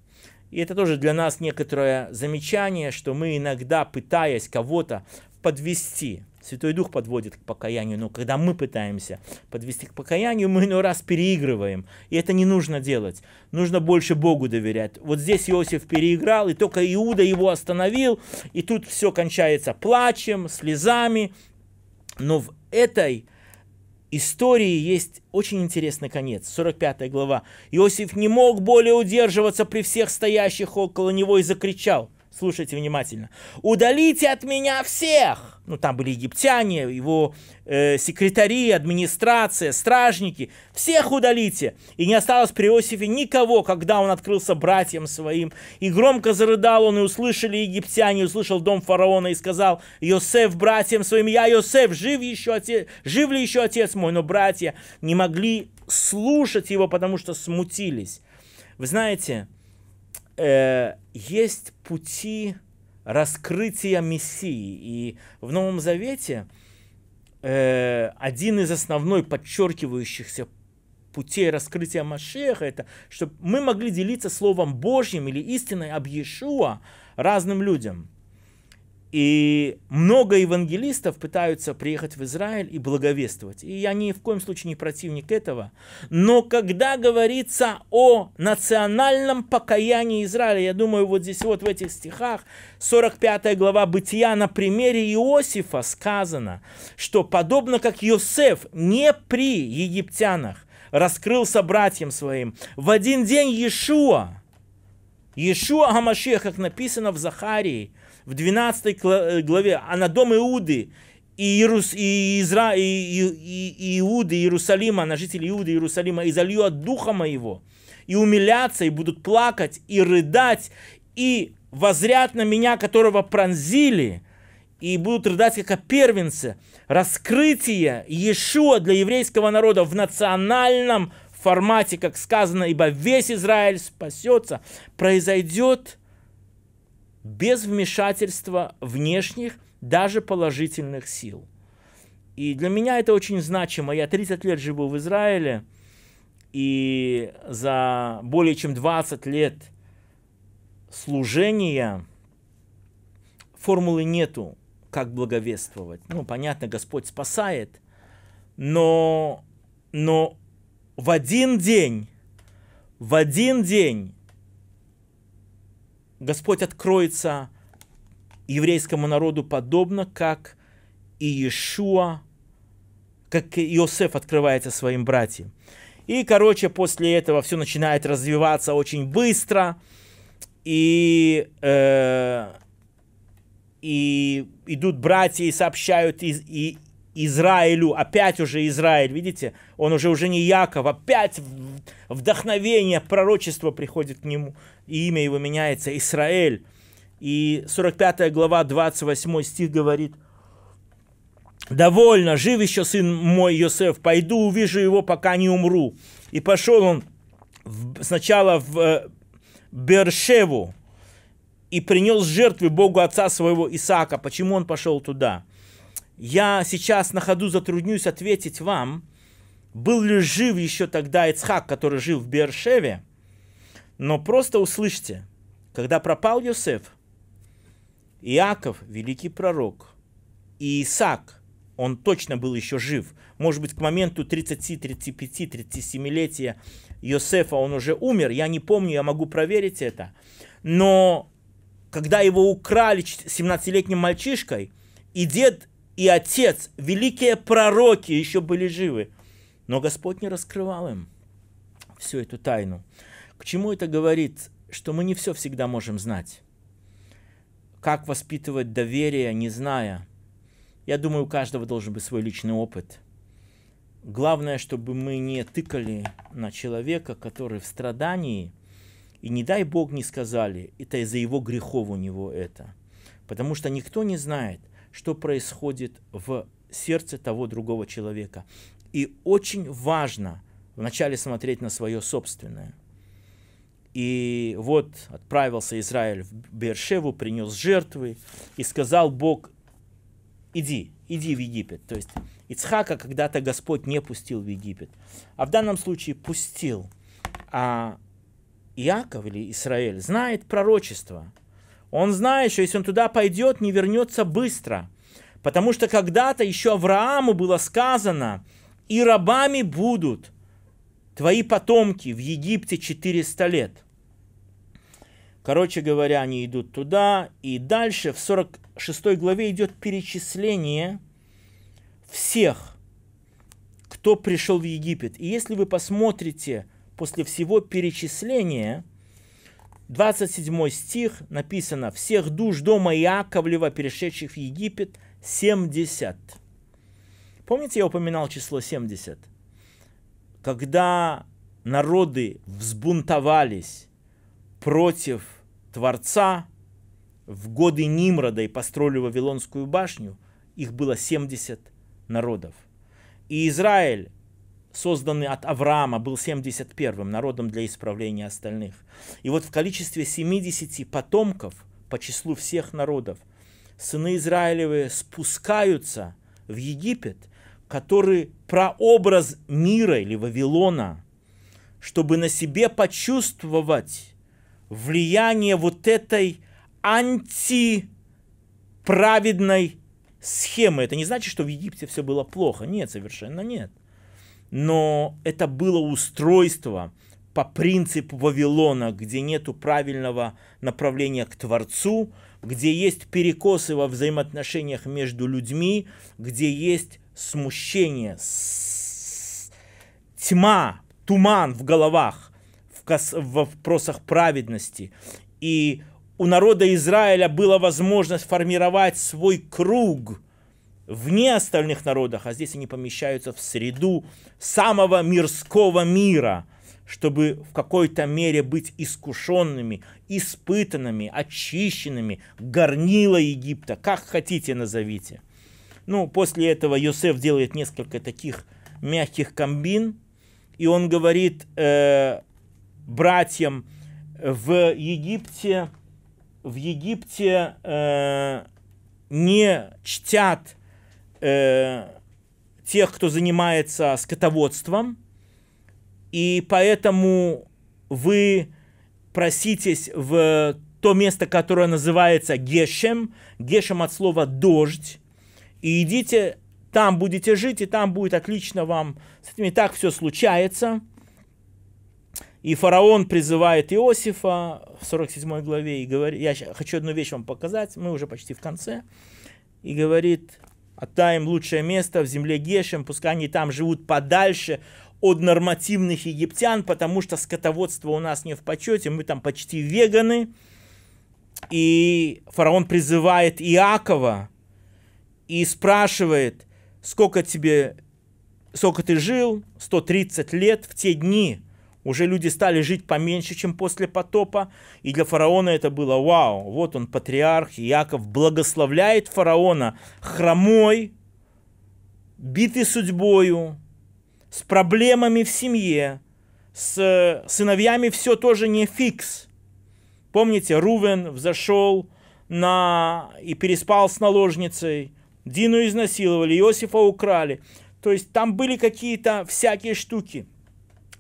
И это тоже для нас некоторое замечание, что мы иногда, пытаясь кого-то подвести, Святой Дух подводит к покаянию, но когда мы пытаемся подвести к покаянию, мы иной раз переигрываем. И это не нужно делать. Нужно больше Богу доверять. Вот здесь Иосиф переиграл, и только Иуда его остановил, и тут все кончается плачем, слезами. Но в этой истории есть очень интересный конец, 45 глава. Иосиф не мог более удерживаться при всех стоящих около него и закричал – слушайте внимательно, удалите от меня всех. Ну, там были египтяне, его э, секретари, администрация, стражники. Всех удалите. И не осталось при Иосифе никого, когда он открылся братьям своим. И громко зарыдал он, и услышали египтяне, и услышал дом фараона, и сказал, Иосиф братьям своим, я Иосиф, жив, еще отец, жив ли еще отец мой? Но братья не могли слушать его, потому что смутились. Вы знаете, э, есть пути раскрытия Мессии. И в Новом Завете э, один из основной подчеркивающихся путей раскрытия Машеха, это чтобы мы могли делиться Словом Божьим или истиной об Иешуа разным людям. И много евангелистов пытаются приехать в Израиль и благовествовать. И я ни в коем случае не противник этого. Но когда говорится о национальном покаянии Израиля, я думаю, вот здесь вот в этих стихах, 45 глава Бытия, на примере Иосифа сказано, что подобно как Иосиф не при египтянах раскрылся братьям своим, в один день Иешуа, Иешуа Амашех, как написано в Захарии, в 12 э, главе, а на дом Иуды и, Иерус, и, Изра, и, и, и Иуды, Иерусалима, на жителей Иуды, Иерусалима, и от Духа Моего, и умиляться, и будут плакать, и рыдать, и возрят на меня, которого пронзили, и будут рыдать как о первенце. Раскрытие Иешуа для еврейского народа в национальном формате, как сказано, ибо весь Израиль спасется, произойдет – без вмешательства внешних, даже положительных сил. И для меня это очень значимо. Я 30 лет живу в Израиле, и за более чем 20 лет служения формулы нету, как благовествовать. Ну, понятно, Господь спасает, но, но в один день, в один день Господь откроется еврейскому народу подобно, как и Иешуа, как Иосиф открывается своим братьям. И, короче, после этого все начинает развиваться очень быстро. И, э, и идут братья и сообщают и, и, Израилю, опять уже Израиль, видите, он уже уже не Яков, опять вдохновение, пророчество приходит к нему, и имя его меняется, Израиль. И 45 глава, 28 стих говорит, «Довольно, жив еще сын мой Йосеф, пойду увижу его, пока не умру». И пошел он в, сначала в э, Бершеву и принес жертвы Богу отца своего Исаака. Почему он пошел туда? я сейчас на ходу затруднюсь ответить вам, был ли жив еще тогда Ицхак, который жил в Бершеве, но просто услышьте, когда пропал Йосеф, Иаков, великий пророк, и Исаак, он точно был еще жив. Может быть, к моменту 30, 35, 37-летия Йосефа он уже умер. Я не помню, я могу проверить это. Но когда его украли 17-летним мальчишкой, и дед и отец, великие пророки еще были живы. Но Господь не раскрывал им всю эту тайну. К чему это говорит? Что мы не все всегда можем знать. Как воспитывать доверие, не зная. Я думаю, у каждого должен быть свой личный опыт. Главное, чтобы мы не тыкали на человека, который в страдании, и не дай Бог не сказали, это из-за его грехов у него это. Потому что никто не знает – что происходит в сердце того другого человека. И очень важно вначале смотреть на свое собственное. И вот отправился Израиль в Бершеву, принес жертвы, и сказал Бог, иди, иди в Египет. То есть Ицхака когда-то Господь не пустил в Египет, а в данном случае пустил. А Иаков или Израиль знает пророчество – он знает, что если он туда пойдет, не вернется быстро. Потому что когда-то еще Аврааму было сказано, и рабами будут твои потомки в Египте 400 лет. Короче говоря, они идут туда, и дальше в 46 главе идет перечисление всех, кто пришел в Египет. И если вы посмотрите после всего перечисления – 27 стих написано «Всех душ дома Иаковлева, перешедших в Египет, 70». Помните, я упоминал число 70? Когда народы взбунтовались против Творца в годы Нимрода и построили Вавилонскую башню, их было 70 народов. И Израиль созданный от Авраама, был 71-м народом для исправления остальных. И вот в количестве 70 потомков по числу всех народов сыны Израилевы спускаются в Египет, который прообраз мира или Вавилона, чтобы на себе почувствовать влияние вот этой антиправедной схемы. Это не значит, что в Египте все было плохо. Нет, совершенно нет но это было устройство по принципу Вавилона, где нету правильного направления к Творцу, где есть перекосы во взаимоотношениях между людьми, где есть смущение, тьма, туман в головах, в вопросах праведности. И у народа Израиля была возможность формировать свой круг вне остальных народах, а здесь они помещаются в среду самого мирского мира, чтобы в какой-то мере быть искушенными, испытанными, очищенными, горнила Египта, как хотите назовите. Ну, после этого Йосеф делает несколько таких мягких комбин, и он говорит э, братьям в Египте, в Египте э, не чтят Э, тех, кто занимается скотоводством, и поэтому вы проситесь в то место, которое называется Гешем, Гешем от слова «дождь», и идите, там будете жить, и там будет отлично вам. С этими так все случается. И фараон призывает Иосифа в 47 главе и говорит, я хочу одну вещь вам показать, мы уже почти в конце, и говорит, отдай им лучшее место в земле Гешем, пускай они там живут подальше от нормативных египтян, потому что скотоводство у нас не в почете, мы там почти веганы. И фараон призывает Иакова и спрашивает, сколько тебе, сколько ты жил, 130 лет в те дни – уже люди стали жить поменьше, чем после потопа. И для фараона это было вау. Вот он, патриарх Иаков, благословляет фараона хромой, битый судьбою, с проблемами в семье, с сыновьями все тоже не фикс. Помните, Рувен взошел на... и переспал с наложницей. Дину изнасиловали, Иосифа украли. То есть там были какие-то всякие штуки –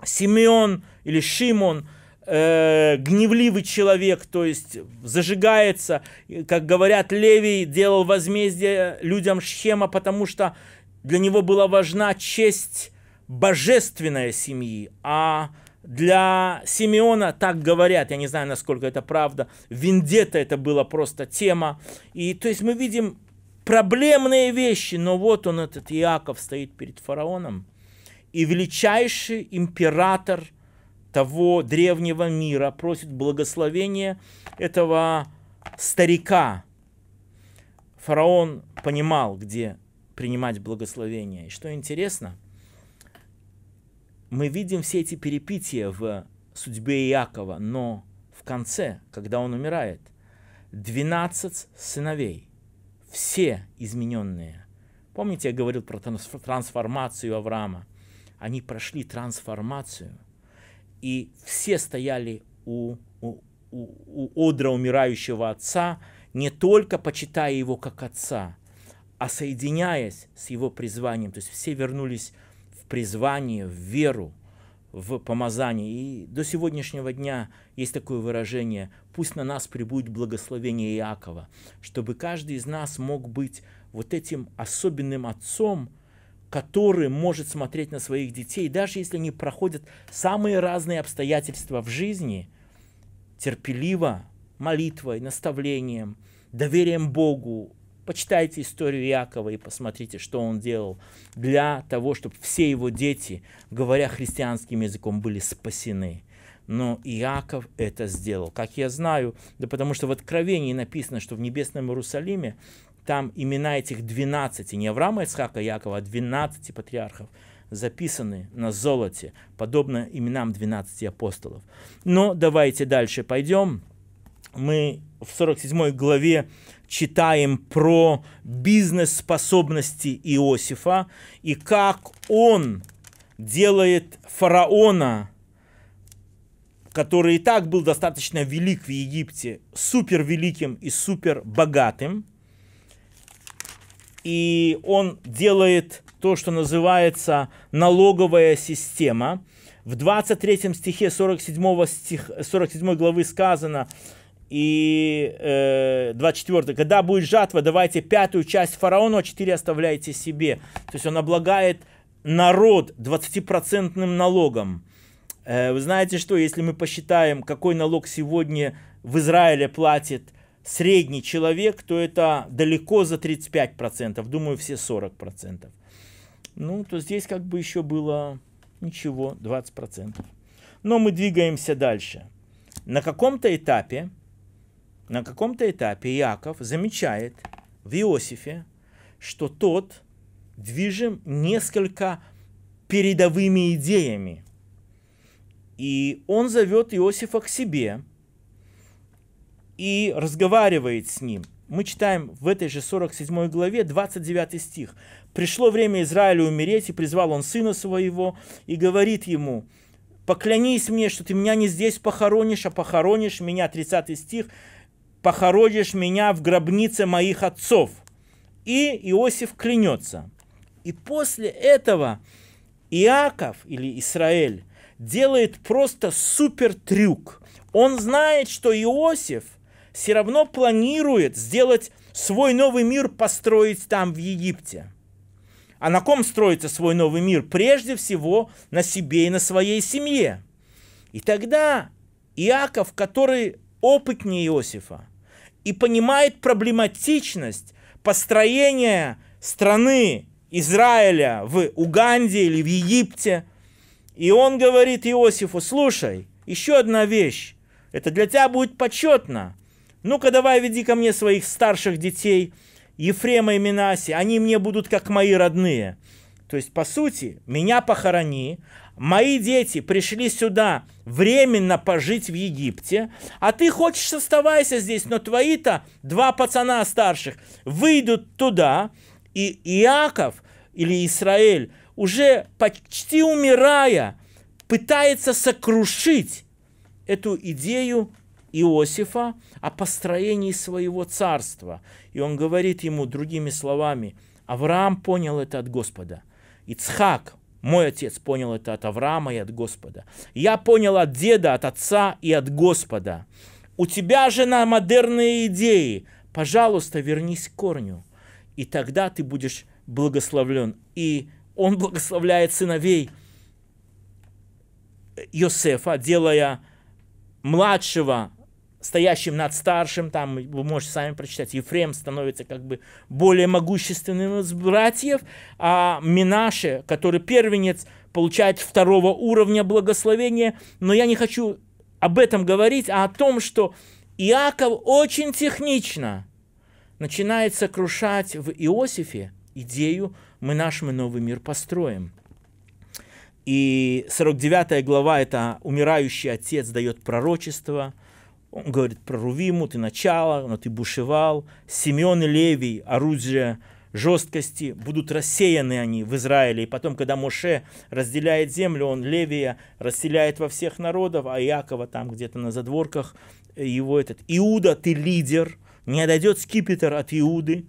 Симеон или Шимон, э, гневливый человек, то есть зажигается, как говорят, Левий делал возмездие людям Шхема, потому что для него была важна честь божественной семьи, а для Симеона, так говорят, я не знаю, насколько это правда, вендета это была просто тема. И то есть мы видим проблемные вещи, но вот он, этот Иаков, стоит перед фараоном – и величайший император того древнего мира просит благословения этого старика. Фараон понимал, где принимать благословение. И что интересно, мы видим все эти перепития в судьбе Иакова, но в конце, когда он умирает, 12 сыновей, все измененные. Помните, я говорил про трансформацию Авраама? они прошли трансформацию, и все стояли у, у, у, у одра умирающего отца, не только почитая его как отца, а соединяясь с его призванием. То есть все вернулись в призвание, в веру, в помазание. И до сегодняшнего дня есть такое выражение «пусть на нас прибудет благословение Иакова», чтобы каждый из нас мог быть вот этим особенным отцом – который может смотреть на своих детей, даже если они проходят самые разные обстоятельства в жизни, терпеливо, молитвой, наставлением, доверием Богу, Почитайте историю Иакова и посмотрите, что он делал для того, чтобы все его дети, говоря христианским языком, были спасены. Но Иаков это сделал. Как я знаю, да потому что в Откровении написано, что в Небесном Иерусалиме там имена этих 12, не Авраама, Исхака, Якова, а 12 патриархов записаны на золоте, подобно именам 12 апостолов. Но давайте дальше пойдем. Мы в 47 главе читаем про бизнес-способности Иосифа и как он делает фараона, который и так был достаточно велик в Египте, супер великим и супер богатым – и он делает то, что называется налоговая система. В 23 стихе 47, стих, 47 главы сказано, и э, 24, когда будет жатва, давайте пятую часть фараону, а четыре оставляйте себе. То есть он облагает народ 20% налогом. Э, вы знаете что, если мы посчитаем, какой налог сегодня в Израиле платит – средний человек, то это далеко за 35%, думаю, все 40%. Ну, то здесь как бы еще было ничего, 20%. Но мы двигаемся дальше. На каком-то этапе, на каком-то этапе Яков замечает в Иосифе, что тот движим несколько передовыми идеями. И он зовет Иосифа к себе – и разговаривает с ним. Мы читаем в этой же 47 главе 29 стих. «Пришло время Израилю умереть, и призвал он сына своего, и говорит ему, поклянись мне, что ты меня не здесь похоронишь, а похоронишь меня, 30 стих, похоронишь меня в гробнице моих отцов. И Иосиф клянется. И после этого Иаков или Израиль делает просто супер трюк. Он знает, что Иосиф – все равно планирует сделать свой новый мир, построить там, в Египте. А на ком строится свой новый мир? Прежде всего на себе и на своей семье. И тогда Иаков, который опытнее Иосифа и понимает проблематичность построения страны Израиля в Уганде или в Египте, и он говорит Иосифу, слушай, еще одна вещь, это для тебя будет почетно – ну-ка давай веди ко мне своих старших детей, Ефрема и Минаси, они мне будут как мои родные. То есть, по сути, меня похорони, мои дети пришли сюда временно пожить в Египте, а ты хочешь оставайся здесь, но твои-то два пацана старших выйдут туда, и Иаков или Израиль уже почти умирая пытается сокрушить эту идею Иосифа о построении своего царства. И он говорит ему другими словами, Авраам понял это от Господа. Ицхак, мой отец, понял это от Авраама и от Господа. Я понял от деда, от отца и от Господа. У тебя же на модерные идеи. Пожалуйста, вернись к корню. И тогда ты будешь благословлен. И он благословляет сыновей Йосефа, делая младшего стоящим над старшим, там вы можете сами прочитать, Ефрем становится как бы более могущественным из братьев, а Минаше, который первенец, получает второго уровня благословения, но я не хочу об этом говорить, а о том, что Иаков очень технично начинает сокрушать в Иосифе идею «мы наш, мы новый мир построим». И 49 глава – это умирающий отец дает пророчество – он говорит про Рувиму, ты начало, но ты бушевал. Симеон и Левий, орудие жесткости, будут рассеяны они в Израиле. И потом, когда Моше разделяет землю, он Левия расселяет во всех народов, а Иакова там где-то на задворках э, его этот. Иуда, ты лидер, не отойдет скипетр от Иуды.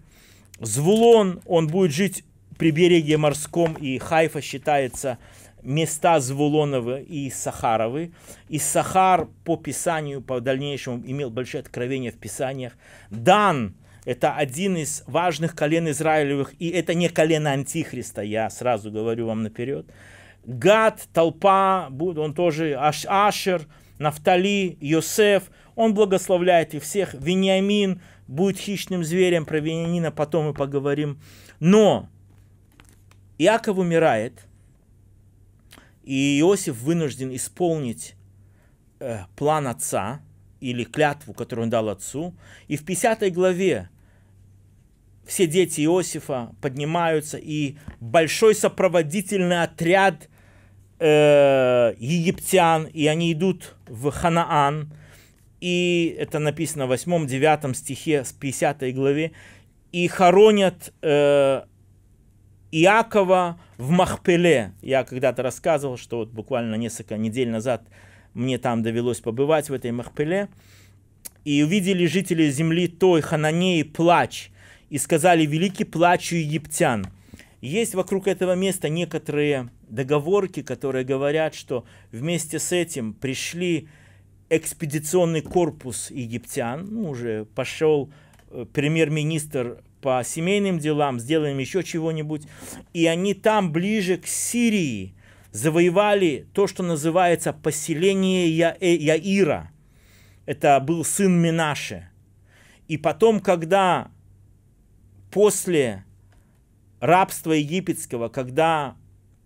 Звулон, он будет жить при береге морском, и Хайфа считается места Звулоновы и Сахаровы. И Сахар по Писанию, по дальнейшему, имел большие откровения в Писаниях. Дан – это один из важных колен Израилевых, и это не колено Антихриста, я сразу говорю вам наперед. Гад, толпа, он тоже Аш, Ашер, Нафтали, Йосеф, он благословляет их всех. Вениамин будет хищным зверем, про Вениамина потом мы поговорим. Но Иаков умирает – и Иосиф вынужден исполнить э, план отца или клятву, которую он дал отцу. И в 50 главе все дети Иосифа поднимаются, и большой сопроводительный отряд э, египтян, и они идут в Ханаан. И это написано в 8-9 стихе с 50 главе. И хоронят э, Иакова в Махпеле. Я когда-то рассказывал, что вот буквально несколько недель назад мне там довелось побывать в этой Махпеле. И увидели жители земли той, Хананеи, плач. И сказали, великий плач у египтян. Есть вокруг этого места некоторые договорки, которые говорят, что вместе с этим пришли экспедиционный корпус египтян, ну, уже пошел э, премьер-министр по семейным делам, сделаем еще чего-нибудь. И они там, ближе к Сирии, завоевали то, что называется поселение Я э, Яира. Это был сын Минаше. И потом, когда после рабства египетского, когда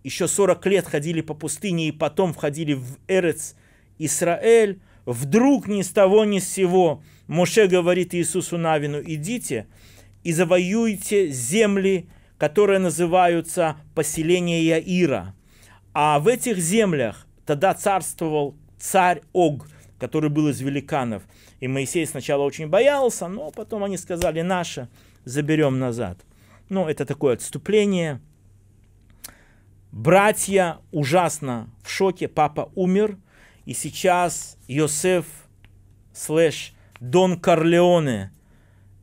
еще 40 лет ходили по пустыне и потом входили в Эрец Исраэль, вдруг ни с того ни с сего Моше говорит Иисусу Навину, идите, и завоюйте земли, которые называются поселение Яира. А в этих землях тогда царствовал царь Ог, который был из великанов. И Моисей сначала очень боялся, но потом они сказали, наше, заберем назад. Ну, это такое отступление. Братья ужасно в шоке, папа умер, и сейчас Йосеф слэш Дон Карлеоне –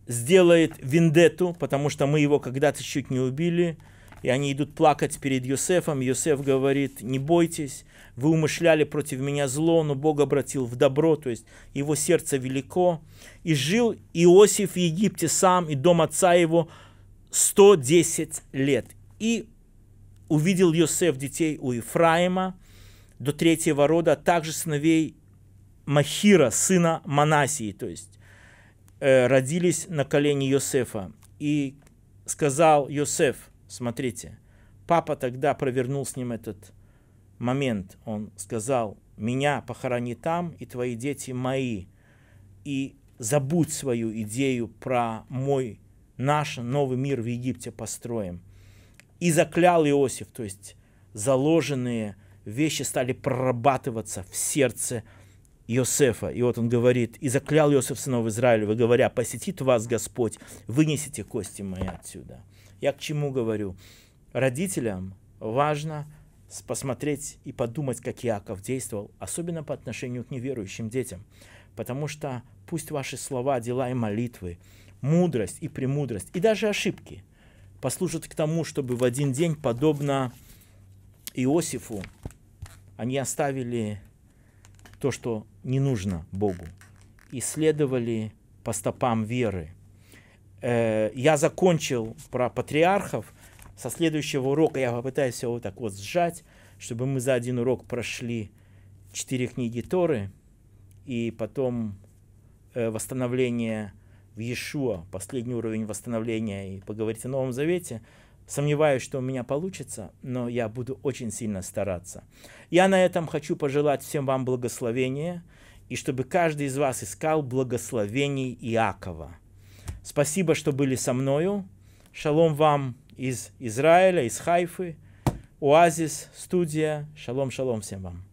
сделает вендетту, потому что мы его когда-то чуть не убили, и они идут плакать перед Йосефом. Йосеф говорит, не бойтесь, вы умышляли против меня зло, но Бог обратил в добро, то есть его сердце велико. И жил Иосиф в Египте сам и дом отца его 110 лет. И увидел Йосеф детей у Ефраима до третьего рода, а также сыновей Махира, сына Манасии, то есть Э, родились на колени Йосефа. И сказал Йосеф, смотрите, папа тогда провернул с ним этот момент. Он сказал, меня похорони там, и твои дети мои. И забудь свою идею про мой, наш новый мир в Египте построим. И заклял Иосиф, то есть заложенные вещи стали прорабатываться в сердце Иосифа. И вот он говорит, «И заклял Иосиф сынов Израилева, говоря, посетит вас Господь, вынесите кости мои отсюда». Я к чему говорю? Родителям важно посмотреть и подумать, как Иаков действовал, особенно по отношению к неверующим детям. Потому что пусть ваши слова, дела и молитвы, мудрость и премудрость, и даже ошибки послужат к тому, чтобы в один день, подобно Иосифу, они оставили то, что не нужно Богу, и следовали по стопам веры. Э, я закончил про патриархов. Со следующего урока я попытаюсь его вот так вот сжать, чтобы мы за один урок прошли четыре книги Торы и потом э, восстановление в Иешуа, последний уровень восстановления, и поговорить о Новом Завете – Сомневаюсь, что у меня получится, но я буду очень сильно стараться. Я на этом хочу пожелать всем вам благословения, и чтобы каждый из вас искал благословений Иакова. Спасибо, что были со мною. Шалом вам из Израиля, из Хайфы, Оазис, студия. Шалом, шалом всем вам.